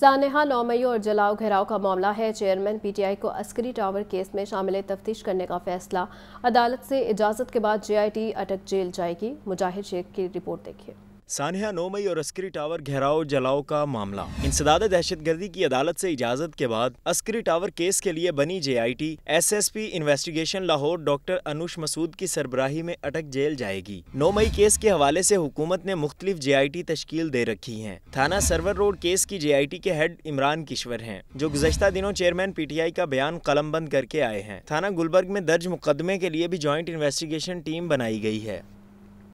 सानहा नौमई और जलाओ घेराव का मामला है चेयरमैन पीटीआई को अस्करी टावर केस में शामिल तफ्तीश करने का फैसला अदालत से इजाजत के बाद जेआईटी अटक जेल जाएगी मुजाहिद शेख की रिपोर्ट देखिए सानिया नोमई मई और अस्करी टावर घेराव जलाओ का मामला इंसदाद दहशतगर्दी की अदालत से इजाजत के बाद अस्करी टावर केस के लिए बनी J I T S S P investigation Lahore doctor Anush Masood की सरबराही में अटक जेल जाएगी नौ मई केस के हवाले से हुकूमत ने मुख्तलिफ जे आई टी तश्कील दे रखी है थाना सर्वर रोड केस की जे आई टी के हेड इमरान किश्वर है जो गुजशत दिनों चेयरमैन पी टी आई का बयान कलम बंद करके आए हैं थाना गुलबर्ग में दर्ज मुकदमे के लिए भी ज्वाइंट इन्वेस्टिगेशन टीम बनाई गई है